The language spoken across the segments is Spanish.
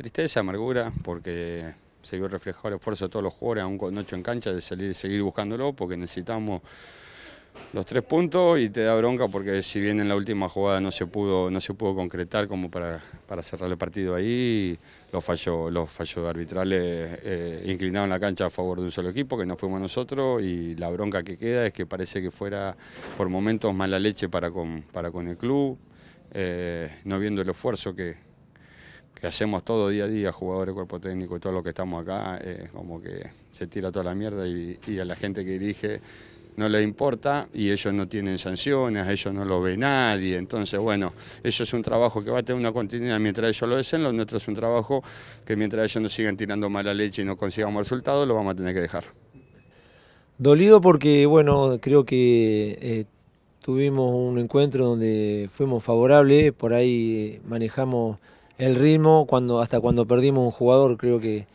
Tristeza, amargura, porque se vio reflejado el esfuerzo de todos los jugadores, aún con ocho en cancha, de salir, seguir buscándolo, porque necesitamos los tres puntos y te da bronca porque si bien en la última jugada no se pudo, no se pudo concretar como para, para cerrar el partido ahí, los fallos, los fallos arbitrales eh, inclinaron la cancha a favor de un solo equipo, que no fuimos nosotros, y la bronca que queda es que parece que fuera por momentos mala leche para con, con el club, eh, no viendo el esfuerzo que, que hacemos todo día a día, jugadores, cuerpo técnico y todo lo que estamos acá, como que se tira toda la mierda y, a la gente que dirige no le importa y ellos no tienen sanciones, a ellos no lo ve nadie. Entonces, bueno, eso es un trabajo que va a tener una continuidad mientras ellos lo hacen, lo nuestro es un trabajo que mientras ellos nos sigan tirando mala leche y no consigamos resultados, lo vamos a tener que dejar. Dolido porque, bueno, creo que eh, tuvimos un encuentro donde fuimos favorables, por ahí eh, manejamos el ritmo, cuando, hasta cuando perdimos un jugador, creo que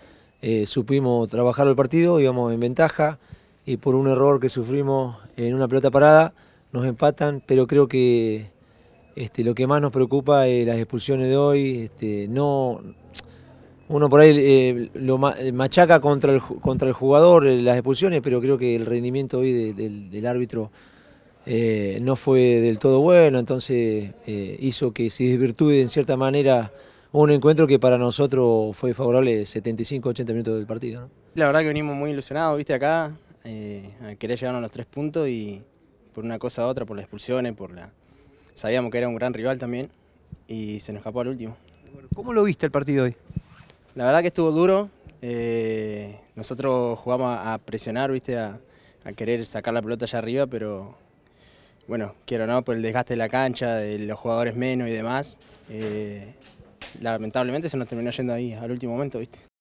eh, supimos trabajar el partido, íbamos en ventaja y por un error que sufrimos en una pelota parada nos empatan, pero creo que este, lo que más nos preocupa es las expulsiones de hoy, este, no, uno por ahí eh, lo machaca contra el, jugador eh, las expulsiones, pero creo que el rendimiento hoy del, árbitro no fue del todo bueno, entonces hizo que se desvirtúe en cierta manera un encuentro que para nosotros fue favorable 75-80 minutos del partido. La verdad que venimos muy ilusionados, viste, acá, eh, a querer llegar a los tres puntos y por una cosa u otra, por las expulsiones, por la... Sabíamos que era un gran rival también y se nos escapó al último. ¿Cómo lo viste el partido hoy? La verdad que estuvo duro. Eh, nosotros jugamos a presionar, viste, a, querer sacar la pelota allá arriba, pero bueno, quiero no, por el desgaste de la cancha, de los jugadores menos y demás, eh, lamentablemente se nos terminó yendo ahí al último momento, ¿viste?